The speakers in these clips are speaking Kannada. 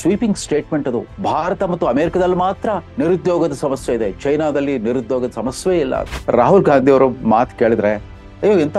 ಸ್ವೀಪಿಂಗ್ ಸ್ಟೇಟ್ಮೆಂಟ್ ಅದು ಭಾರತ ಮತ್ತು ಅಮೆರಿಕದಲ್ಲಿ ಮಾತ್ರ ನಿರುದ್ಯೋಗದ ಸಮಸ್ಯೆ ಇದೆ ಚೈನಾದಲ್ಲಿ ನಿರುದ್ಯೋಗದ ಸಮಸ್ಯೆ ಇಲ್ಲ ರಾಹುಲ್ ಗಾಂಧಿ ಅವರು ಮಾತು ಕೇಳಿದ್ರೆ ಅಯ್ಯೋ ಎಂಥ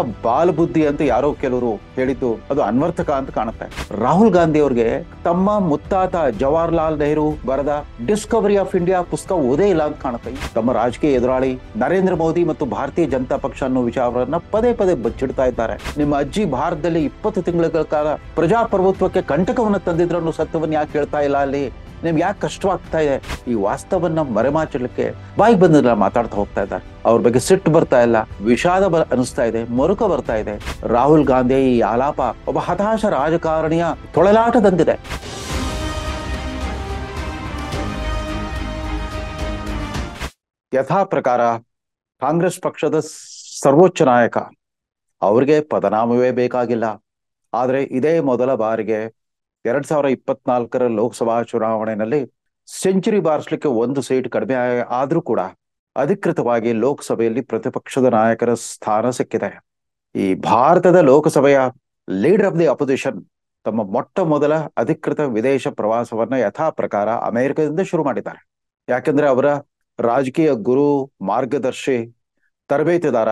ಬುದ್ಧಿ ಅಂತ ಯಾರೋ ಕೆಲವರು ಹೇಳಿದ್ದು ಅದು ಅನ್ವರ್ಥಕ ಅಂತ ಕಾಣುತ್ತೆ ರಾಹುಲ್ ಗಾಂಧಿ ಅವ್ರಿಗೆ ತಮ್ಮ ಮುತ್ತಾತ ಜವಾಹರ್ಲಾಲ್ ನೆಹರು ಬರದ ಡಿಸ್ಕವರಿ ಆಫ್ ಇಂಡಿಯಾ ಪುಸ್ತಕ ಓದೇ ಇಲ್ಲ ಅಂತ ಕಾಣುತ್ತೆ ತಮ್ಮ ರಾಜಕೀಯ ಎದುರಾಳಿ ನರೇಂದ್ರ ಮೋದಿ ಮತ್ತು ಭಾರತೀಯ ಜನತಾ ಪಕ್ಷ ಅನ್ನೋ ವಿಚಾರವನ್ನ ಪದೇ ಪದೇ ಬಚ್ಚಿಡ್ತಾ ಇದ್ದಾರೆ ನಿಮ್ಮ ಅಜ್ಜಿ ಭಾರತದಲ್ಲಿ ಇಪ್ಪತ್ತು ತಿಂಗಳ ಕಾಲ ಪ್ರಜಾಪ್ರಭುತ್ವಕ್ಕೆ ಕಂಟಕವನ್ನು ತಂದಿದ್ರು ಸತ್ಯವನ್ನು ಯಾಕೆ ಹೇಳ್ತಾ ಇಲ್ಲ ಅಲ್ಲಿ ನಿಮ್ಗೆ ಯಾಕೆ ಕಷ್ಟವಾಗ್ತಾ ಇದೆ ಈ ವಾಸ್ತವನ್ನ ಮರೆಮಾಚಲಿಕ್ಕೆ ಬಾಯಿ ಬಂದಿಲ್ಲ ಮಾತಾಡ್ತಾ ಹೋಗ್ತಾ ಇದ್ದಾರೆ ಅವ್ರ ಬಗ್ಗೆ ಸಿಟ್ಟು ಬರ್ತಾ ಇಲ್ಲ ವಿಷಾದ ಬ ಅನಿಸ್ತಾ ಇದೆ ಮರುಕ ಬರ್ತಾ ಇದೆ ರಾಹುಲ್ ಗಾಂಧಿ ಈ ಆಲಾಪ ಒಬ್ಬ ಹತಾಶ ರಾಜಕಾರಣಿಯ ತೊಳಲಾಟದಂತಿದೆ ಯಥಾ ಪ್ರಕಾರ ಕಾಂಗ್ರೆಸ್ ಪಕ್ಷದ ಸರ್ವೋಚ್ಚ ನಾಯಕ ಅವ್ರಿಗೆ ಪದನಾಮವೇ ಬೇಕಾಗಿಲ್ಲ ಆದರೆ ಇದೇ ಮೊದಲ ಬಾರಿಗೆ ಎರಡ್ ಸಾವಿರ ಇಪ್ಪತ್ನಾಲ್ಕರ ಲೋಕಸಭಾ ಚುನಾವಣೆಯಲ್ಲಿ ಸೆಂಚುರಿ ಬಾರಿಸ್ಲಿಕ್ಕೆ ಒಂದು ಸೀಟ್ ಕಡಿಮೆ ಆದ್ರೂ ಕೂಡ ಅಧಿಕೃತವಾಗಿ ಲೋಕಸಭೆಯಲ್ಲಿ ಪ್ರತಿಪಕ್ಷದ ನಾಯಕರ ಸ್ಥಾನ ಸಿಕ್ಕಿದೆ ಈ ಭಾರತದ ಲೋಕಸಭೆಯ ಲೀಡರ್ ಆಫ್ ದಿ ಅಪೋಸಿಷನ್ ತಮ್ಮ ಮೊಟ್ಟ ಮೊದಲ ಅಧಿಕೃತ ವಿದೇಶ ಪ್ರವಾಸವನ್ನ ಯಥಾ ಪ್ರಕಾರ ಅಮೆರಿಕದಿಂದ ಶುರು ಮಾಡಿದ್ದಾರೆ ಯಾಕೆಂದ್ರೆ ಅವರ ರಾಜಕೀಯ ಗುರು ಮಾರ್ಗದರ್ಶಿ ತರಬೇತಿದಾರ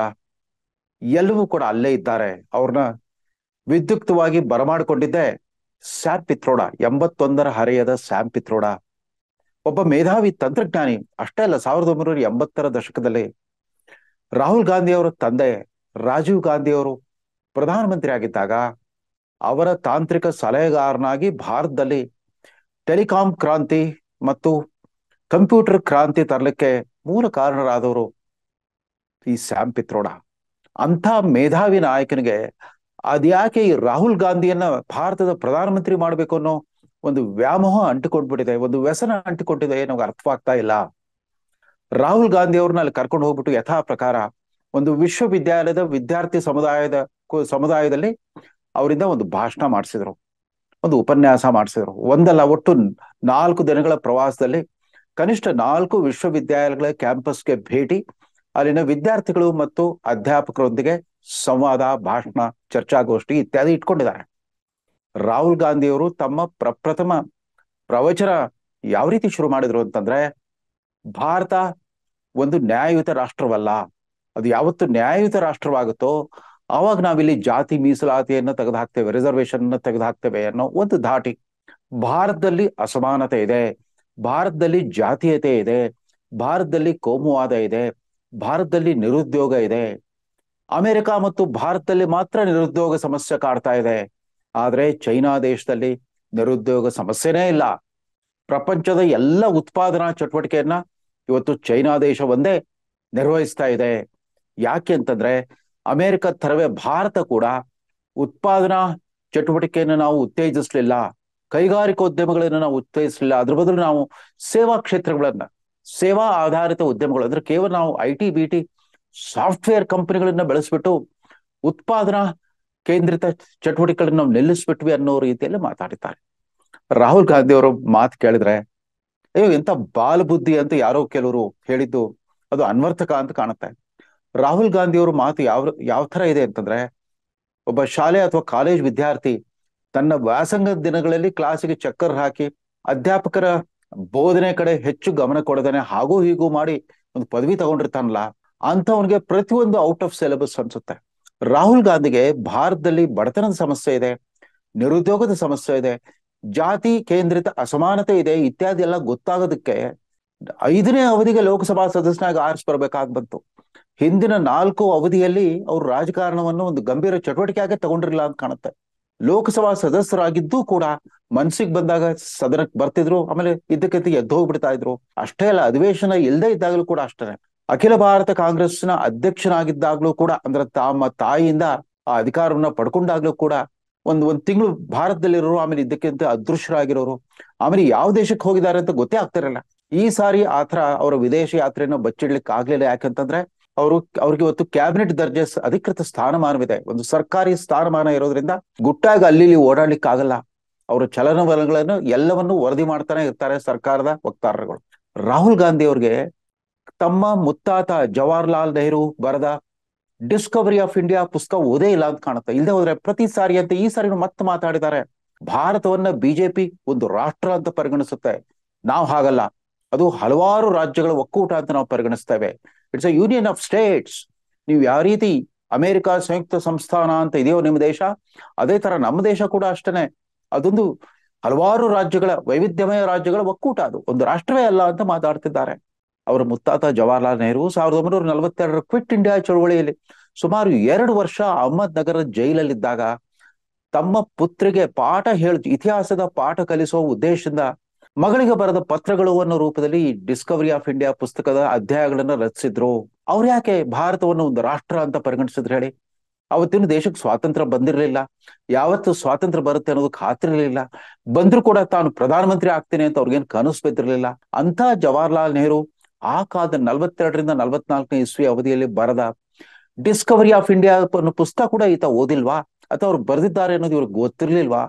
ಎಲ್ಲವೂ ಕೂಡ ಅಲ್ಲೇ ಇದ್ದಾರೆ ಅವ್ರನ್ನ ವಿದ್ಯುಕ್ತವಾಗಿ ಬರಮಾಡಿಕೊಂಡಿದ್ದೆ ಸ್ಯಾಮ್ ಪಿತ್ರೋಡ ಎಂಬತ್ತೊಂದರ ಹರೆಯದ ಸ್ಯಾಮ್ ಪಿತ್ರೋಡ ಒಬ್ಬ ಮೇಧಾವಿ ತಂತ್ರಜ್ಞಾನಿ ಅಷ್ಟೇ ಅಲ್ಲ ಸಾವಿರದ ಒಂಬೈನೂರ ಎಂಬತ್ತರ ದಶಕದಲ್ಲಿ ರಾಹುಲ್ ಗಾಂಧಿ ಅವರ ತಂದೆ ರಾಜೀವ್ ಗಾಂಧಿ ಅವರು ಪ್ರಧಾನಮಂತ್ರಿ ಆಗಿದ್ದಾಗ ಅವರ ತಾಂತ್ರಿಕ ಸಲಹೆಗಾರನಾಗಿ ಭಾರತದಲ್ಲಿ ಟೆಲಿಕಾಂ ಕ್ರಾಂತಿ ಮತ್ತು ಕಂಪ್ಯೂಟರ್ ಕ್ರಾಂತಿ ತರಲಿಕ್ಕೆ ಮೂಲ ಕಾರಣರಾದವರು ಈ ಸ್ಯಾಮ್ ಪಿತ್ರೋಡ ಅಂಥ ಮೇಧಾವಿ ನಾಯಕನಿಗೆ ಅದ್ಯಾಕೆ ಈ ರಾಹುಲ್ ಗಾಂಧಿಯನ್ನ ಭಾರತದ ಪ್ರಧಾನಮಂತ್ರಿ ಮಾಡ್ಬೇಕು ಅನ್ನೋ ಒಂದು ವ್ಯಾಮೋಹ ಅಂಟಿಕೊಂಡ್ಬಿಟ್ಟಿದೆ ಒಂದು ವ್ಯಸನ ಅಂಟಿಕೊಂಡಿದೆ ಏನೋ ಅರ್ಥವಾಗ್ತಾ ಇಲ್ಲ ರಾಹುಲ್ ಗಾಂಧಿ ಅವ್ರನ್ನ ಅಲ್ಲಿ ಕರ್ಕೊಂಡು ಹೋಗ್ಬಿಟ್ಟು ಯಥಾ ಪ್ರಕಾರ ಒಂದು ವಿಶ್ವವಿದ್ಯಾಲಯದ ವಿದ್ಯಾರ್ಥಿ ಸಮುದಾಯದ ಸಮುದಾಯದಲ್ಲಿ ಅವರಿಂದ ಒಂದು ಭಾಷಣ ಮಾಡಿಸಿದ್ರು ಒಂದು ಉಪನ್ಯಾಸ ಮಾಡಿಸಿದ್ರು ಒಂದಲ್ಲ ಒಟ್ಟು ನಾಲ್ಕು ದಿನಗಳ ಪ್ರವಾಸದಲ್ಲಿ ಕನಿಷ್ಠ ನಾಲ್ಕು ವಿಶ್ವವಿದ್ಯಾಲಯಗಳ ಕ್ಯಾಂಪಸ್ಗೆ ಭೇಟಿ ಅಲ್ಲಿನ ವಿದ್ಯಾರ್ಥಿಗಳು ಮತ್ತು ಅಧ್ಯಾಪಕರೊಂದಿಗೆ ಸಂವಾದ ಭಾಷಣ ಚರ್ಚಾಗೋಷ್ಠಿ ಇತ್ಯಾದಿ ಇಟ್ಕೊಂಡಿದ್ದಾರೆ ರಾಹುಲ್ ಅವರು ತಮ್ಮ ಪ್ರಪ್ರಥಮ ಪ್ರವಚನ ಯಾವ ರೀತಿ ಶುರು ಮಾಡಿದ್ರು ಅಂತಂದ್ರೆ ಭಾರತ ಒಂದು ನ್ಯಾಯಯುತ ರಾಷ್ಟ್ರವಲ್ಲ ಅದು ಯಾವತ್ತು ನ್ಯಾಯಯುತ ರಾಷ್ಟ್ರವಾಗುತ್ತೋ ಆವಾಗ ನಾವಿಲ್ಲಿ ಜಾತಿ ಮೀಸಲಾತಿಯನ್ನು ತೆಗೆದು ಹಾಕ್ತೇವೆ ರಿಸರ್ವೇಷನ್ ತೆಗೆದು ಹಾಕ್ತೇವೆ ಅನ್ನೋ ಒಂದು ಧಾಟಿ ಭಾರತದಲ್ಲಿ ಅಸಮಾನತೆ ಇದೆ ಭಾರತದಲ್ಲಿ ಜಾತೀಯತೆ ಇದೆ ಭಾರತದಲ್ಲಿ ಕೋಮುವಾದ ಇದೆ ಭಾರತದಲ್ಲಿ ನಿರುದ್ಯೋಗ ಇದೆ ಅಮೆರಿಕ ಮತ್ತು ಭಾರತದಲ್ಲಿ ಮಾತ್ರ ನಿರುದ್ಯೋಗ ಸಮಸ್ಯೆ ಕಾಡ್ತಾ ಇದೆ ಆದರೆ ಚೈನಾ ದೇಶದಲ್ಲಿ ನಿರುದ್ಯೋಗ ಸಮಸ್ಯೆನೇ ಇಲ್ಲ ಪ್ರಪಂಚದ ಎಲ್ಲ ಉತ್ಪಾದನಾ ಚಟುವಟಿಕೆಯನ್ನ ಇವತ್ತು ಚೈನಾ ದೇಶ ಒಂದೇ ನಿರ್ವಹಿಸ್ತಾ ಇದೆ ಯಾಕೆ ಅಂತಂದ್ರೆ ಅಮೆರಿಕ ತರವೇ ಭಾರತ ಕೂಡ ಉತ್ಪಾದನಾ ಚಟುವಟಿಕೆಯನ್ನು ನಾವು ಉತ್ತೇಜಿಸಲಿಲ್ಲ ಉದ್ಯಮಗಳನ್ನು ನಾವು ಉತ್ತೇಜಿಸಲಿಲ್ಲ ಅದ್ರ ಬದಲು ನಾವು ಸೇವಾ ಕ್ಷೇತ್ರಗಳನ್ನ ಸೇವಾ ಆಧಾರಿತ ಉದ್ಯಮಗಳು ಅಂದ್ರೆ ಕೇವಲ ನಾವು I T B T software ಕಂಪನಿಗಳನ್ನ ಬೆಳೆಸ್ಬಿಟ್ಟು ಉತ್ಪಾದನಾ ಕೇಂದ್ರಿತ ಚಟುವಟಿಕೆಗಳನ್ನ ನಾವು ನಿಲ್ಲಿಸ್ಬಿಟ್ವಿ ಅನ್ನೋ ರೀತಿಯಲ್ಲಿ ಮಾತಾಡಿದ್ದಾರೆ ರಾಹುಲ್ ಗಾಂಧಿ ಅವರು ಮಾತು ಕೇಳಿದ್ರೆ ಅಯ್ಯೋ ಎಂತ ಬುದ್ಧಿ ಅಂತ ಯಾರೋ ಕೆಲವರು ಹೇಳಿದ್ದು ಅದು ಅನ್ವರ್ಥಕ ಅಂತ ಕಾಣುತ್ತೆ ರಾಹುಲ್ ಗಾಂಧಿ ಅವರು ಮಾತು ಯಾವ ಯಾವ ತರ ಇದೆ ಅಂತಂದ್ರೆ ಒಬ್ಬ ಶಾಲೆ ಅಥವಾ ಕಾಲೇಜ್ ವಿದ್ಯಾರ್ಥಿ ತನ್ನ ವ್ಯಾಸಂಗ ದಿನಗಳಲ್ಲಿ ಕ್ಲಾಸಿಗೆ ಚಕ್ಕರ್ ಹಾಕಿ ಅಧ್ಯಾಪಕರ ಬೋಧನೆ ಕಡೆ ಹೆಚ್ಚು ಗಮನ ಕೊಡದೇನೆ ಹಾಗೂ ಹೀಗೂ ಮಾಡಿ ಒಂದು ಪದವಿ ತಗೊಂಡಿರ್ತಾನಲ್ಲ ಅಂಥವನಿಗೆ ಪ್ರತಿಯೊಂದು ಔಟ್ ಆಫ್ ಸಿಲೆಬಸ್ ಅನ್ಸುತ್ತೆ ರಾಹುಲ್ ಗಾಂಧಿಗೆ ಭಾರತದಲ್ಲಿ ಬಡತನದ ಸಮಸ್ಯೆ ಇದೆ ನಿರುದ್ಯೋಗದ ಸಮಸ್ಯೆ ಇದೆ ಜಾತಿ ಕೇಂದ್ರಿತ ಅಸಮಾನತೆ ಇದೆ ಇತ್ಯಾದಿ ಎಲ್ಲ ಗೊತ್ತಾಗೋದಕ್ಕೆ ಐದನೇ ಅವಧಿಗೆ ಲೋಕಸಭಾ ಸದಸ್ಯನಾಗಿ ಆರಿಸ್ಬರ್ಬೇಕಾಗ್ಬಂತು ಬಂತು ಹಿಂದಿನ ನಾಲ್ಕು ಅವಧಿಯಲ್ಲಿ ಅವ್ರು ರಾಜಕಾರಣವನ್ನು ಒಂದು ಗಂಭೀರ ಚಟುವಟಿಕೆಯಾಗಿ ತಗೊಂಡಿರಲಿಲ್ಲ ಅಂತ ಕಾಣುತ್ತೆ ಲೋಕಸಭಾ ಸದಸ್ಯರಾಗಿದ್ದು ಕೂಡ ಮನ್ಸಿಗೆ ಬಂದಾಗ ಸದನಕ್ಕೆ ಬರ್ತಿದ್ರು ಆಮೇಲೆ ಇದ್ದಕ್ಕಿದ್ದ ಎದ್ದು ಹೋಗ್ಬಿಡ್ತಾ ಇದ್ರು ಅಷ್ಟೇ ಅಲ್ಲ ಅಧಿವೇಶನ ಇಲ್ಲದೆ ಇದ್ದಾಗಲೂ ಕೂಡ ಅಷ್ಟೇ ಅಖಿಲ ಭಾರತ ಕಾಂಗ್ರೆಸ್ನ ಅಧ್ಯಕ್ಷನಾಗಿದ್ದಾಗ್ಲೂ ಕೂಡ ಅಂದ್ರೆ ತಮ್ಮ ತಾಯಿಯಿಂದ ಆ ಅಧಿಕಾರವನ್ನ ಪಡ್ಕೊಂಡಾಗ್ಲೂ ಕೂಡ ಒಂದ್ ಒಂದ್ ತಿಂಗಳು ಭಾರತದಲ್ಲಿರೋರು ಆಮೇಲೆ ಇದಕ್ಕಿಂತ ಅದೃಶ್ಯರಾಗಿರೋರು ಆಮೇಲೆ ಯಾವ ದೇಶಕ್ಕೆ ಹೋಗಿದ್ದಾರೆ ಅಂತ ಗೊತ್ತೇ ಆಗ್ತಿರಲ್ಲ ಈ ಸಾರಿ ಆತರ ಅವರ ವಿದೇಶ ಯಾತ್ರೆಯನ್ನು ಬಚ್ಚಿಡ್ಲಿಕ್ಕೆ ಆಗ್ಲಿಲ್ಲ ಯಾಕಂತಂದ್ರೆ ಅವರು ಅವ್ರಿಗೆ ಇವತ್ತು ಕ್ಯಾಬಿನೆಟ್ ದರ್ಜೆ ಅಧಿಕೃತ ಸ್ಥಾನಮಾನವಿದೆ ಒಂದು ಸರ್ಕಾರಿ ಸ್ಥಾನಮಾನ ಇರೋದ್ರಿಂದ ಗುಟ್ಟಾಗಿ ಅಲ್ಲಿ ಓಡಾಡ್ಲಿಕ್ಕೆ ಆಗಲ್ಲ ಅವರು ಚಲನವಲನಗಳನ್ನು ಎಲ್ಲವನ್ನು ವರದಿ ಮಾಡ್ತಾನೆ ಇರ್ತಾರೆ ಸರ್ಕಾರದ ವಕ್ತಾರರುಗಳು ರಾಹುಲ್ ಗಾಂಧಿ ಅವ್ರಿಗೆ ತಮ್ಮ ಮುತ್ತಾತ ಜವಾಹರ್ಲಾಲ್ ನೆಹರು ಬರೆದ ಡಿಸ್ಕವರಿ ಆಫ್ ಇಂಡಿಯಾ ಪುಸ್ತಕ ಓದೇ ಇಲ್ಲ ಅಂತ ಕಾಣುತ್ತೆ ಇಲ್ಲದೆ ಹೋದ್ರೆ ಪ್ರತಿ ಸಾರಿ ಅಂತ ಈ ಸಾರಿ ಮತ್ತೆ ಮಾತಾಡಿದ್ದಾರೆ ಭಾರತವನ್ನ ಬಿಜೆಪಿ ಒಂದು ರಾಷ್ಟ್ರ ಅಂತ ಪರಿಗಣಿಸುತ್ತೆ ನಾವು ಹಾಗಲ್ಲ ಅದು ಹಲವಾರು ರಾಜ್ಯಗಳ ಒಕ್ಕೂಟ ಅಂತ ನಾವು ಪರಿಗಣಿಸ್ತೇವೆ it's a union of states ನೀವು ಯಾವ ರೀತಿ ಅಮೆರಿಕ ಸಂಯುಕ್ತ ಸಂಸ್ಥಾನ ಅಂತ ಇದೆಯೋ ನಿಮ್ಮ ದೇಶ ಅದೇ ತರ ನಮ್ಮ ದೇಶ ಕೂಡ ಅಷ್ಟೇನೆ ಅದೊಂದು ಹಲವಾರು ರಾಜ್ಯಗಳ ವೈವಿಧ್ಯಮಯ ರಾಜ್ಯಗಳ ಒಕ್ಕೂಟ ಅದು ಒಂದು ರಾಷ್ಟ್ರವೇ ಅಲ್ಲ ಅಂತ ಮಾತಾಡ್ತಿದ್ದಾರೆ ಅವರ ಮುತ್ತಾತ ಜವಾಹರ್ಲಾಲ್ ನೆಹರು ಸಾವಿರದ ಒಂಬೈನೂರ ನಲವತ್ತೆರಡರ ಕ್ವಿಟ್ ಇಂಡಿಯಾ ಚಳವಳಿಯಲ್ಲಿ ಸುಮಾರು ಎರಡು ವರ್ಷ ಅಹಮದ್ ನಗರ ಜೈಲಲ್ಲಿದ್ದಾಗ ತಮ್ಮ ಪುತ್ರಿಗೆ ಪಾಠ ಹೇಳ ಇತಿಹಾಸದ ಪಾಠ ಕಲಿಸುವ ಉದ್ದೇಶದಿಂದ ಮಗಳಿಗೆ ಬರೆದ ಪತ್ರಗಳು ಅನ್ನೋ ರೂಪದಲ್ಲಿ ಡಿಸ್ಕವರಿ ಆಫ್ ಇಂಡಿಯಾ ಪುಸ್ತಕದ ಅಧ್ಯಾಯಗಳನ್ನ ರಚಿಸಿದ್ರು ಅವ್ರು ಯಾಕೆ ಭಾರತವನ್ನು ಒಂದು ರಾಷ್ಟ್ರ ಅಂತ ಪರಿಗಣಿಸಿದ್ರು ಹೇಳಿ ಅವತ್ತಿನ ದೇಶಕ್ಕೆ ಸ್ವಾತಂತ್ರ್ಯ ಬಂದಿರಲಿಲ್ಲ ಯಾವತ್ತು ಸ್ವಾತಂತ್ರ್ಯ ಬರುತ್ತೆ ಅನ್ನೋದು ಖಾತ್ರಿ ಬಂದ್ರು ಕೂಡ ತಾನು ಪ್ರಧಾನಮಂತ್ರಿ ಆಗ್ತೇನೆ ಅಂತ ಅವ್ರಿಗೇನು ಕನಸು ಬಿದ್ದಿರಲಿಲ್ಲ ಅಂತ ಜವಾಹರ್ಲಾಲ್ ನೆಹರು ಆ ಕಾಲದ ನಲ್ವತ್ತೆರಡರಿಂದ ನಲ್ವತ್ನಾಲ್ಕನೇ ಇಸ್ವಿ ಅವಧಿಯಲ್ಲಿ ಬರದ ಡಿಸ್ಕವರಿ ಆಫ್ ಇಂಡಿಯಾ ಅನ್ನೋ ಪುಸ್ತಕ ಕೂಡ ಈತ ಓದಿಲ್ವಾ ಅಥವಾ ಅವ್ರು ಬರೆದಿದ್ದಾರೆ ಅನ್ನೋದು ಇವ್ರಿಗೆ ಗೊತ್ತಿರ್ಲಿಲ್ವಾ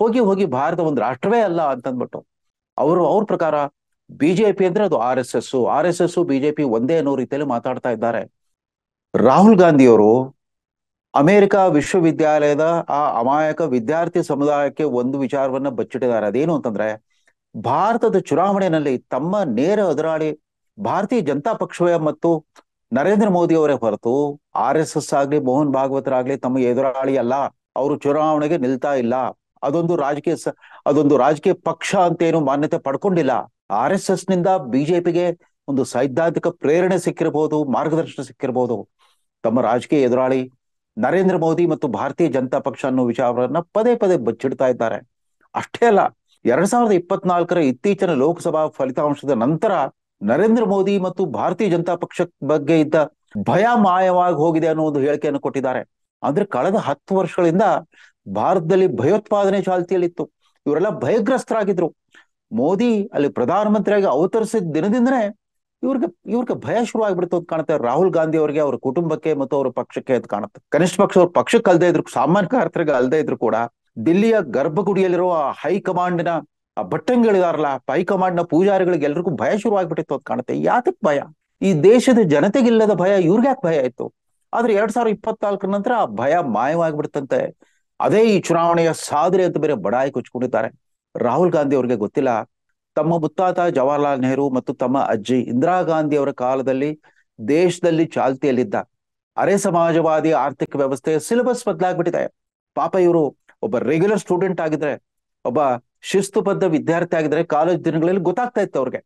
ಹೋಗಿ ಹೋಗಿ ಭಾರತ ಒಂದು ರಾಷ್ಟ್ರವೇ ಅಲ್ಲ ಅಂತಂದ್ಬಿಟ್ಟು ಅವರು ಅವ್ರ ಪ್ರಕಾರ ಬಿಜೆಪಿ ಅಂದ್ರೆ ಅದು R S S R S S BJP ಒಂದೇ ಅನ್ನೋ ರೀತಿಯಲ್ಲಿ ಮಾತಾಡ್ತಾ ಇದ್ದಾರೆ ರಾಹುಲ್ ಗಾಂಧಿಯವರು ಅಮೆರಿಕ ವಿಶ್ವವಿದ್ಯಾಲಯದ ಆ ಅಮಾಯಕ ವಿದ್ಯಾರ್ಥಿ ಸಮುದಾಯಕ್ಕೆ ಒಂದು ವಿಚಾರವನ್ನ ಬಚ್ಚಿಟ್ಟಿದ್ದಾರೆ ಅದೇನು ಅಂತಂದ್ರೆ ಭಾರತದ ಚುನಾವಣೆಯಲ್ಲಿ ತಮ್ಮ ನೇರ ಎದುರಾಳಿ ಭಾರತೀಯ ಜನತಾ ಪಕ್ಷವೇ ಮತ್ತು ನರೇಂದ್ರ ಮೋದಿ ಅವರೇ ಹೊರತು ಆರ್ ಎಸ್ ಎಸ್ ಆಗ್ಲಿ ಮೋಹನ್ ಭಾಗವತರಾಗ್ಲಿ ತಮ್ಮ ಎದುರಾಳಿ ಅಲ್ಲ ಅವರು ಚುನಾವಣೆಗೆ ನಿಲ್ತಾ ಇಲ್ಲ ಅದೊಂದು ರಾಜಕೀಯ ಅದೊಂದು ರಾಜಕೀಯ ಪಕ್ಷ ಅಂತ ಏನು ಮಾನ್ಯತೆ ಪಡ್ಕೊಂಡಿಲ್ಲ ಆರ್ ಎಸ್ ಎಸ್ ನಿಂದ ಬಿಜೆಪಿಗೆ ಒಂದು ಸೈದ್ಧಾಂತಿಕ ಪ್ರೇರಣೆ ಸಿಕ್ಕಿರಬಹುದು ಮಾರ್ಗದರ್ಶನ ಸಿಕ್ಕಿರಬಹುದು ತಮ್ಮ ರಾಜಕೀಯ ಎದುರಾಳಿ ನರೇಂದ್ರ ಮೋದಿ ಮತ್ತು ಭಾರತೀಯ ಜನತಾ ಪಕ್ಷ ಅನ್ನೋ ವಿಚಾರವನ್ನ ಪದೇ ಪದೇ ಬಚ್ಚಿಡ್ತಾ ಇದ್ದಾರೆ ಅಷ್ಟೇ ಅಲ್ಲ ಎರಡ್ ಸಾವಿರದ ಇಪ್ಪತ್ನಾಲ್ಕರ ಇತ್ತೀಚಿನ ಲೋಕಸಭಾ ಫಲಿತಾಂಶದ ನಂತರ ನರೇಂದ್ರ ಮೋದಿ ಮತ್ತು ಭಾರತೀಯ ಜನತಾ ಪಕ್ಷ ಬಗ್ಗೆ ಇದ್ದ ಭಯ ಮಾಯವಾಗಿ ಹೋಗಿದೆ ಅನ್ನೋ ಒಂದು ಹೇಳಿಕೆಯನ್ನು ಕೊಟ್ಟಿದ್ದಾರೆ ಅಂದ್ರೆ ಕಳೆದ ಹತ್ತು ವರ್ಷಗಳಿಂದ ಭಾರತದಲ್ಲಿ ಭಯೋತ್ಪಾದನೆ ಚಾಲ್ತಿಯಲ್ಲಿತ್ತು ಇವರೆಲ್ಲ ಭಯಗ್ರಸ್ತರಾಗಿದ್ರು ಮೋದಿ ಅಲ್ಲಿ ಪ್ರಧಾನಮಂತ್ರಿಯಾಗಿ ಅವತರಿಸಿದ ದಿನದಿಂದನೇ ಇವ್ರಿಗೆ ಇವ್ರಿಗೆ ಭಯ ಶುರು ಆಗ್ಬಿಡ್ತು ಅಂತ ಕಾಣುತ್ತೆ ರಾಹುಲ್ ಗಾಂಧಿ ಅವರಿಗೆ ಅವ್ರ ಕುಟುಂಬಕ್ಕೆ ಮತ್ತು ಅವ್ರ ಪಕ್ಷಕ್ಕೆ ಅಂತ ಕಾಣುತ್ತೆ ಕನಿಷ್ಠ ಪಕ್ಷ ಅವ್ರ ಪಕ್ಷಕ್ಕೆ ಅಲ್ದೇ ಇದ್ರು ಸಾಮಾನ್ಯ ಕಾರ್ಯಕರ್ತರಿಗೆ ಅಲ್ದೇ ಇದ್ರು ಕೂಡ ದಿಲ್ಲಿಯ ಗರ್ಭಗುಡಿಯಲ್ಲಿರುವ ನ ಆ ಬಟ್ಟಂಗಳಿದಾರಲ್ಲ ಹೈಕಮಾಂಡ್ ನ ಪೂಜಾರಿಗಳಿಗೆ ಎಲ್ರಿಗೂ ಭಯ ಆಗ್ಬಿಟ್ಟಿತ್ತು ಅಂತ ಕಾಣುತ್ತೆ ಯಾತಕ್ ಭಯ ಈ ದೇಶದ ಜನತೆಗಿಲ್ಲದ ಭಯ ಇವ್ರಿಗೆ ಯಾಕೆ ಭಯ ಆಯ್ತು ಆದ್ರೆ ಎರಡ್ ಸಾವಿರದ ಇಪ್ಪತ್ನಾಲ್ಕ ನಂತರ ಆ ಭಯ ಮಾಯವಾಗ್ಬಿಡ್ತಂತೆ ಅದೇ ಈ ಚುನಾವಣೆಯ ಸಾಧನೆ ಅಂತ ಬೇರೆ ಬಡಾಯಿ ಕೊಚ್ಕೊಂಡಿದ್ದಾರೆ ರಾಹುಲ್ ಗಾಂಧಿ ಅವ್ರಿಗೆ ಗೊತ್ತಿಲ್ಲ ತಮ್ಮ ಮುತ್ತಾತ ಜವಾಹರ್ಲಾಲ್ ನೆಹರು ಮತ್ತು ತಮ್ಮ ಅಜ್ಜಿ ಇಂದಿರಾ ಗಾಂಧಿ ಅವರ ಕಾಲದಲ್ಲಿ ದೇಶದಲ್ಲಿ ಚಾಲ್ತಿಯಲ್ಲಿದ್ದ ಅರೆ ಸಮಾಜವಾದಿ ಆರ್ಥಿಕ ವ್ಯವಸ್ಥೆ ಸಿಲೆಬಸ್ ಬದಲಾಗ್ಬಿಟ್ಟಿದೆ ಪಾಪ ಇವರು ಒಬ್ಬ ರೆಗ್ಯುಲರ್ ಸ್ಟೂಡೆಂಟ್ ಆಗಿದ್ರೆ ಒಬ್ಬ ಶಿಸ್ತುಬದ್ಧ ವಿದ್ಯಾರ್ಥಿ ಆಗಿದ್ರೆ ಕಾಲೇಜ್ ದಿನಗಳಲ್ಲಿ ಗೊತ್ತಾಗ್ತಾ ಇತ್ತು ಅವ್ರಿಗೆ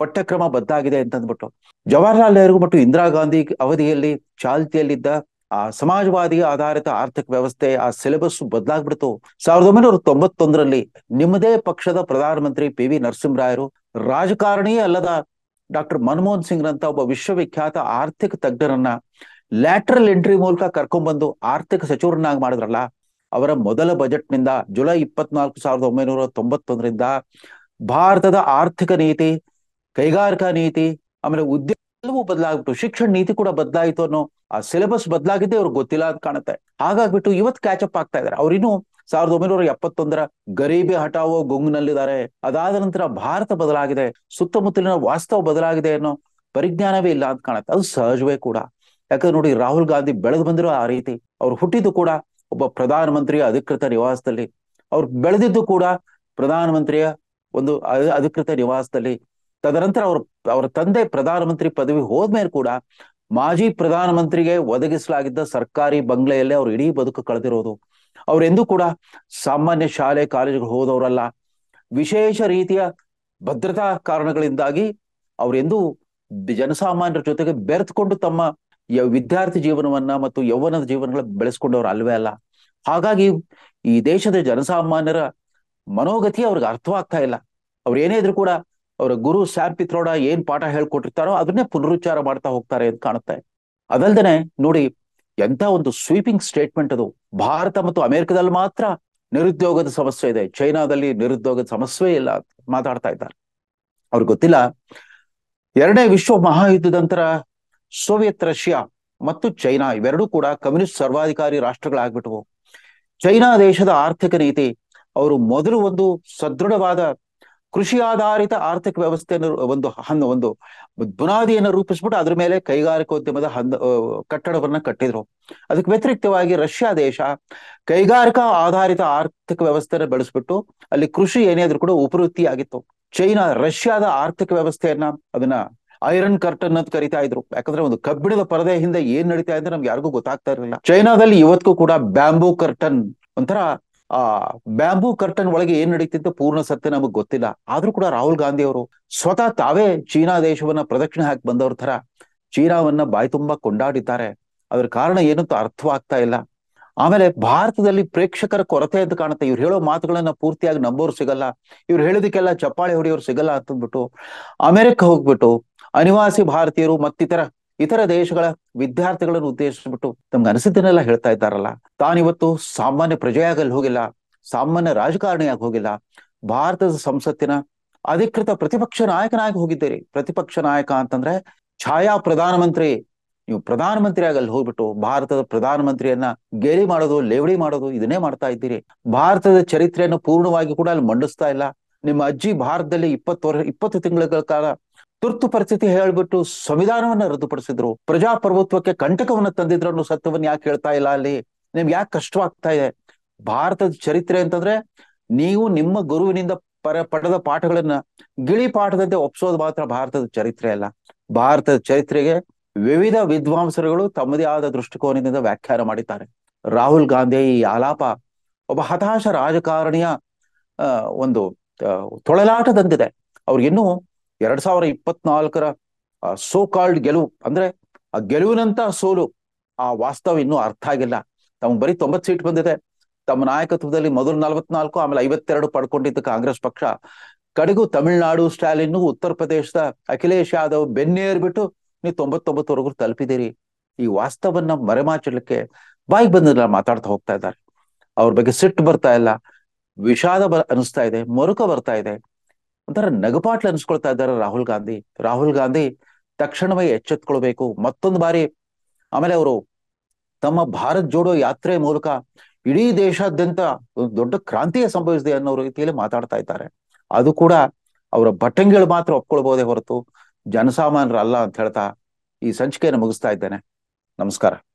ಪಠ್ಯಕ್ರಮ ಬದ್ದಾಗಿದೆ ಅಂತಂದ್ಬಿಟ್ಟು ಜವಾಹರ್ಲಾಲ್ ನೆಹರು ಮತ್ತು ಇಂದಿರಾ ಗಾಂಧಿ ಅವಧಿಯಲ್ಲಿ ಚಾಲ್ತಿಯಲ್ಲಿದ್ದ ಆ ಸಮಾಜವಾದಿ ಆಧಾರಿತ ಆರ್ಥಿಕ ವ್ಯವಸ್ಥೆ ಆ ಸಿಲೆಬಸ್ ಬದಲಾಗ್ಬಿಡ್ತು ಸಾವಿರದ ಒಂಬೈನೂರ ತೊಂಬತ್ತೊಂದರಲ್ಲಿ ನಿಮ್ಮದೇ ಪಕ್ಷದ ಪ್ರಧಾನಮಂತ್ರಿ ಪಿ ವಿ ನರಸಿಂಹರಾಯರು ರಾಜಕಾರಣಿಯೇ ಅಲ್ಲದ ಡಾಕ್ಟರ್ ಮನಮೋಹನ್ ಸಿಂಗ್ ಸಿಂಗ್ರಂತ ಒಬ್ಬ ವಿಶ್ವವಿಖ್ಯಾತ ಆರ್ಥಿಕ ತಜ್ಞರನ್ನ ಲ್ಯಾಟ್ರಲ್ ಎಂಟ್ರಿ ಮೂಲಕ ಕರ್ಕೊಂಡ್ಬಂದು ಆರ್ಥಿಕ ಸಚಿವರನ್ನಾಗಿ ಮಾಡಿದ್ರಲ್ಲ ಅವರ ಮೊದಲ ಬಜೆಟ್ನಿಂದ ಜುಲೈ ಇಪ್ಪತ್ನಾಲ್ಕು ಸಾವಿರದ ಒಂಬೈನೂರ ತೊಂಬತ್ತೊಂದರಿಂದ ಭಾರತದ ಆರ್ಥಿಕ ನೀತಿ ಕೈಗಾರಿಕಾ ನೀತಿ ಆಮೇಲೆ ಉದ್ಯೋಗ ಬದಲಾಗ್ಬಿಟ್ಟು ಶಿಕ್ಷಣ ನೀತಿ ಕೂಡ ಬದಲಾಯಿತು ಅನ್ನೋ ಆ ಸಿಲೆಬಸ್ ಬದಲಾಗಿದ್ದೇ ಅವ್ರಿಗೆ ಗೊತ್ತಿಲ್ಲ ಅಂತ ಕಾಣುತ್ತೆ ಹಾಗಾಗ್ಬಿಟ್ಟು ಇವತ್ತು ಕ್ಯಾಚ್ ಅಪ್ ಆಗ್ತಾ ಇದಾರೆ ಅವರಿನ್ನು ಸಾವಿರದ ಒಂಬೈನೂರ ಎಪ್ಪತ್ತೊಂದರ ಗರೀಬಿ ಹಟಾವೋ ಗುಂಗ್ನಲ್ಲಿದ್ದಾರೆ ಅದಾದ ನಂತರ ಭಾರತ ಬದಲಾಗಿದೆ ಸುತ್ತಮುತ್ತಲಿನ ವಾಸ್ತವ ಬದಲಾಗಿದೆ ಅನ್ನೋ ಪರಿಜ್ಞಾನವೇ ಇಲ್ಲ ಅಂತ ಕಾಣುತ್ತೆ ಅದು ಸಹಜವೇ ಕೂಡ ಯಾಕಂದ್ರೆ ನೋಡಿ ರಾಹುಲ್ ಗಾಂಧಿ ಬೆಳೆದು ಬಂದಿರೋ ಆ ರೀತಿ ಅವ್ರು ಹುಟ್ಟಿದ್ದು ಕೂಡ ಒಬ್ಬ ಪ್ರಧಾನಮಂತ್ರಿಯ ಅಧಿಕೃತ ನಿವಾಸದಲ್ಲಿ ಅವ್ರು ಬೆಳೆದಿದ್ದು ಕೂಡ ಪ್ರಧಾನಮಂತ್ರಿಯ ಒಂದು ಅಧಿಕೃತ ನಿವಾಸದಲ್ಲಿ ತದನಂತರ ಅವ್ರ ಅವರ ತಂದೆ ಪ್ರಧಾನಮಂತ್ರಿ ಪದವಿ ಹೋದ್ಮೇಲೆ ಕೂಡ ಮಾಜಿ ಪ್ರಧಾನಮಂತ್ರಿಗೆ ಒದಗಿಸಲಾಗಿದ್ದ ಸರ್ಕಾರಿ ಬಂಗ್ಲೆಯಲ್ಲಿ ಅವ್ರು ಇಡೀ ಬದುಕು ಕಳೆದಿರೋದು ಅವರೆಂದೂ ಕೂಡ ಸಾಮಾನ್ಯ ಶಾಲೆ ಕಾಲೇಜುಗಳು ಹೋದವರಲ್ಲ ವಿಶೇಷ ರೀತಿಯ ಭದ್ರತಾ ಕಾರಣಗಳಿಂದಾಗಿ ಅವರೆಂದೂ ಜನಸಾಮಾನ್ಯರ ಜೊತೆಗೆ ಬೆರೆತುಕೊಂಡು ತಮ್ಮ ವಿದ್ಯಾರ್ಥಿ ಜೀವನವನ್ನ ಮತ್ತು ಯೌವನದ ಜೀವನಗಳ ಬೆಳೆಸ್ಕೊಂಡವ್ರು ಅಲ್ವೇ ಅಲ್ಲ ಹಾಗಾಗಿ ಈ ದೇಶದ ಜನಸಾಮಾನ್ಯರ ಮನೋಗತಿ ಅವ್ರಿಗೆ ಅರ್ಥವಾಗ್ತಾ ಇಲ್ಲ ಅವ್ರು ಏನೇ ಇದ್ರು ಕೂಡ ಅವರ ಗುರು ಸ್ಯಾಮ್ ಪಿತ್ರೋಡ ಏನ್ ಪಾಠ ಹೇಳ್ಕೊಟ್ಟಿರ್ತಾರೋ ಅದನ್ನೇ ಪುನರುಚ್ಚಾರ ಮಾಡ್ತಾ ಹೋಗ್ತಾರೆ ಅಂತ ಕಾಣುತ್ತೆ ಅದಲ್ದೇನೆ ನೋಡಿ ಎಂತ ಒಂದು ಸ್ವೀಪಿಂಗ್ ಸ್ಟೇಟ್ಮೆಂಟ್ ಅದು ಭಾರತ ಮತ್ತು ಅಮೆರಿಕದಲ್ಲಿ ಮಾತ್ರ ನಿರುದ್ಯೋಗದ ಸಮಸ್ಯೆ ಇದೆ ಚೈನಾದಲ್ಲಿ ನಿರುದ್ಯೋಗದ ಸಮಸ್ಯೆ ಇಲ್ಲ ಮಾತಾಡ್ತಾ ಇದ್ದಾರೆ ಅವ್ರಿಗೆ ಗೊತ್ತಿಲ್ಲ ಎರಡನೇ ವಿಶ್ವ ಮಹಾಯುದ್ಧದ ನಂತರ ಸೋವಿಯತ್ ರಷ್ಯಾ ಮತ್ತು ಚೈನಾ ಇವೆರಡೂ ಕೂಡ ಕಮ್ಯುನಿಸ್ಟ್ ಸರ್ವಾಧಿಕಾರಿ ರಾಷ್ಟ್ರಗಳಾಗ್ಬಿಟ್ಟವು ಚೈನಾ ದೇಶದ ಆರ್ಥಿಕ ನೀತಿ ಅವರು ಮೊದಲು ಒಂದು ಸದೃಢವಾದ ಕೃಷಿ ಆಧಾರಿತ ಆರ್ಥಿಕ ವ್ಯವಸ್ಥೆಯನ್ನು ಒಂದು ಹನ್ನ ಒಂದು ಬುನಾದಿಯನ್ನು ರೂಪಿಸ್ಬಿಟ್ಟು ಅದ್ರ ಮೇಲೆ ಕೈಗಾರಿಕೋದ್ಯಮದ ಹಂದ ಕಟ್ಟಡವನ್ನ ಕಟ್ಟಿದ್ರು ಅದಕ್ಕೆ ವ್ಯತಿರಿಕ್ತವಾಗಿ ರಷ್ಯಾ ದೇಶ ಕೈಗಾರಿಕಾ ಆಧಾರಿತ ಆರ್ಥಿಕ ವ್ಯವಸ್ಥೆಯನ್ನು ಬೆಳೆಸ್ಬಿಟ್ಟು ಅಲ್ಲಿ ಕೃಷಿ ಏನೇ ಆದ್ರೂ ಕೂಡ ಉಪವೃತ್ತಿಯಾಗಿತ್ತು ಚೈನಾ ರಷ್ಯಾದ ಆರ್ಥಿಕ ವ್ಯವಸ್ಥೆಯನ್ನ ಅದನ್ನ ಐರನ್ ಕರ್ಟನ್ ಅಂತ ಕರಿತಾ ಇದ್ರು ಯಾಕಂದ್ರೆ ಒಂದು ಕಬ್ಬಿಣದ ಪರದೆ ಹಿಂದೆ ಏನ್ ನಡೀತಾ ಇದೆ ನಮ್ಗೆ ಯಾರಿಗೂ ಗೊತ್ತಾಗ್ತಾ ಇರಲಿಲ್ಲ ಚೈನಾದಲ್ಲಿ ಇವತ್ತಿಗೂ ಕೂಡ ಬ್ಯಾಂಬೂ ಕರ್ಟನ್ ಒಂಥರ ಆ ಬ್ಯಾಂಬೂ ಕರ್ಟನ್ ಒಳಗೆ ಏನ್ ನಡೀತಿತ್ತು ಪೂರ್ಣ ಸತ್ಯ ನಮಗ್ ಗೊತ್ತಿಲ್ಲ ಆದ್ರೂ ಕೂಡ ರಾಹುಲ್ ಗಾಂಧಿ ಅವರು ಸ್ವತಃ ತಾವೇ ಚೀನಾ ದೇಶವನ್ನ ಪ್ರದಕ್ಷಿಣೆ ಹಾಕಿ ಬಂದವ್ರ ತರ ಚೀನಾವನ್ನ ಬಾಯಿ ತುಂಬಾ ಕೊಂಡಾಡಿದ್ದಾರೆ ಅದ್ರ ಕಾರಣ ಏನಂತ ಅರ್ಥವಾಗ್ತಾ ಇಲ್ಲ ಆಮೇಲೆ ಭಾರತದಲ್ಲಿ ಪ್ರೇಕ್ಷಕರ ಕೊರತೆ ಅಂತ ಕಾಣುತ್ತೆ ಇವ್ರು ಹೇಳೋ ಮಾತುಗಳನ್ನ ಪೂರ್ತಿಯಾಗಿ ನಂಬೋರು ಸಿಗಲ್ಲ ಇವ್ರು ಹೇಳೋದಕ್ಕೆಲ್ಲ ಚಪ್ಪಾಳೆ ಹೊಡಿಯೋರು ಸಿಗಲ್ಲ ಅಂತಂದ್ಬಿಟ್ಟು ಅಮೆರಿಕ ಹೋಗ್ಬಿಟ್ಟು ಅನಿವಾಸಿ ಭಾರತೀಯರು ಮತ್ತಿತರ ಇತರ ದೇಶಗಳ ವಿದ್ಯಾರ್ಥಿಗಳನ್ನು ಉದ್ದೇಶಿಸ್ಬಿಟ್ಟು ತಮ್ಗೆ ಅನಿಸಿದ್ದನ್ನೆಲ್ಲ ಹೇಳ್ತಾ ಇದ್ದಾರಲ್ಲ ತಾನಿವತ್ತು ಸಾಮಾನ್ಯ ಪ್ರಜೆಯಾಗಲ್ಲಿ ಹೋಗಿಲ್ಲ ಸಾಮಾನ್ಯ ರಾಜಕಾರಣಿಯಾಗಿ ಹೋಗಿಲ್ಲ ಭಾರತದ ಸಂಸತ್ತಿನ ಅಧಿಕೃತ ಪ್ರತಿಪಕ್ಷ ನಾಯಕನಾಗಿ ಹೋಗಿದ್ದೀರಿ ಪ್ರತಿಪಕ್ಷ ನಾಯಕ ಅಂತಂದ್ರೆ ಛಾಯಾ ಪ್ರಧಾನಮಂತ್ರಿ ನೀವು ಪ್ರಧಾನಮಂತ್ರಿ ಆಗಲ್ಲಿ ಹೋಗ್ಬಿಟ್ಟು ಭಾರತದ ಪ್ರಧಾನಮಂತ್ರಿಯನ್ನ ಗೇಲಿ ಮಾಡೋದು ಲೇವಡಿ ಮಾಡೋದು ಇದನ್ನೇ ಮಾಡ್ತಾ ಇದ್ದೀರಿ ಭಾರತದ ಚರಿತ್ರೆಯನ್ನು ಪೂರ್ಣವಾಗಿ ಕೂಡ ಅಲ್ಲಿ ಮಂಡಿಸ್ತಾ ಇಲ್ಲ ನಿಮ್ಮ ಅಜ್ಜಿ ಭಾರತದಲ್ಲಿ ಇಪ್ಪತ್ತು ವರ್ಷ ಇಪ್ಪತ್ತು ತಿಂಗಳ ಕಾಲ ತುರ್ತು ಪರಿಸ್ಥಿತಿ ಹೇಳ್ಬಿಟ್ಟು ಸಂವಿಧಾನವನ್ನ ರದ್ದುಪಡಿಸಿದ್ರು ಪ್ರಜಾಪ್ರಭುತ್ವಕ್ಕೆ ಕಂಟಕವನ್ನ ತಂದಿದ್ರು ಅನ್ನೋ ಸತ್ಯವನ್ನ ಯಾಕೆ ಹೇಳ್ತಾ ಇಲ್ಲ ಅಲ್ಲಿ ನಿಮ್ಗೆ ಯಾಕೆ ಕಷ್ಟವಾಗ್ತಾ ಇದೆ ಭಾರತದ ಚರಿತ್ರೆ ಅಂತಂದ್ರೆ ನೀವು ನಿಮ್ಮ ಗುರುವಿನಿಂದ ಪರ ಪಡೆದ ಪಾಠಗಳನ್ನ ಗಿಳಿ ಪಾಠದಂತೆ ಒಪ್ಸೋದು ಮಾತ್ರ ಭಾರತದ ಚರಿತ್ರೆ ಅಲ್ಲ ಭಾರತದ ಚರಿತ್ರೆಗೆ ವಿವಿಧ ವಿದ್ವಾಂಸರುಗಳು ತಮ್ಮದೇ ಆದ ದೃಷ್ಟಿಕೋನದಿಂದ ವ್ಯಾಖ್ಯಾನ ಮಾಡಿದ್ದಾರೆ ರಾಹುಲ್ ಗಾಂಧಿ ಈ ಆಲಾಪ ಒಬ್ಬ ಹತಾಶ ರಾಜಕಾರಣಿಯ ಒಂದು ತೊಳಲಾಟದಂತಿದೆ ಅವ್ರಿಗಿನ್ನೂ ಎರಡ್ ಸಾವಿರ ಇಪ್ಪತ್ನಾಲ್ಕರ ಸೋ ಕಾಲ್ಡ್ ಗೆಲುವು ಅಂದ್ರೆ ಆ ಗೆಲುವಿನಂತ ಸೋಲು ಆ ವಾಸ್ತವ ಇನ್ನೂ ಅರ್ಥ ಆಗಿಲ್ಲ ತಮ್ಗೆ ಬರೀ ತೊಂಬತ್ ಸೀಟ್ ಬಂದಿದೆ ತಮ್ಮ ನಾಯಕತ್ವದಲ್ಲಿ ಮೊದಲು ನಲವತ್ನಾಲ್ಕು ಆಮೇಲೆ ಐವತ್ತೆರಡು ಪಡ್ಕೊಂಡಿದ್ದ ಕಾಂಗ್ರೆಸ್ ಪಕ್ಷ ಕಡೆಗೂ ತಮಿಳುನಾಡು ಸ್ಟಾಲಿನ್ ಉತ್ತರ ಪ್ರದೇಶದ ಅಖಿಲೇಶ್ ಯಾದವ್ ಬೆನ್ನೇರ್ ಬಿಟ್ಟು ನೀವು ತೊಂಬತ್ತೊಂಬತ್ತವರೆಗೂ ತಲುಪಿದಿರಿ ಈ ವಾಸ್ತವನ್ನ ಮರೆಮಾಚಲಿಕ್ಕೆ ಬಾಯಿ ಬಂದಿಲ್ಲ ಮಾತಾಡ್ತಾ ಹೋಗ್ತಾ ಇದ್ದಾರೆ ಅವ್ರ ಬಗ್ಗೆ ಸಿಟ್ಟು ಬರ್ತಾ ಇಲ್ಲ ವಿಷಾದ ಬ ಅನಿಸ್ತಾ ಇದೆ ಮರುಕ ಬರ್ತಾ ಇದೆ ಒಂಥರ ನಗಪಾಟ್ಲು ಅನ್ಸ್ಕೊಳ್ತಾ ಇದ್ದಾರೆ ರಾಹುಲ್ ಗಾಂಧಿ ರಾಹುಲ್ ಗಾಂಧಿ ತಕ್ಷಣವೇ ಎಚ್ಚೆತ್ಕೊಳ್ಬೇಕು ಮತ್ತೊಂದು ಬಾರಿ ಆಮೇಲೆ ಅವರು ತಮ್ಮ ಭಾರತ್ ಜೋಡೋ ಯಾತ್ರೆ ಮೂಲಕ ಇಡೀ ದೇಶಾದ್ಯಂತ ಒಂದು ದೊಡ್ಡ ಕ್ರಾಂತಿಯೇ ಸಂಭವಿಸಿದೆ ಅನ್ನೋ ರೀತಿಯಲ್ಲಿ ಮಾತಾಡ್ತಾ ಇದ್ದಾರೆ ಅದು ಕೂಡ ಅವರ ಬಟ್ಟಂಗಿಗಳು ಮಾತ್ರ ಒಪ್ಕೊಳ್ಬೋದೇ ಹೊರತು ಅಲ್ಲ ಅಂತ ಹೇಳ್ತಾ ಈ ಸಂಚಿಕೆಯನ್ನು ಮುಗಿಸ್ತಾ ಇದ್ದೇನೆ ನಮಸ್ಕಾರ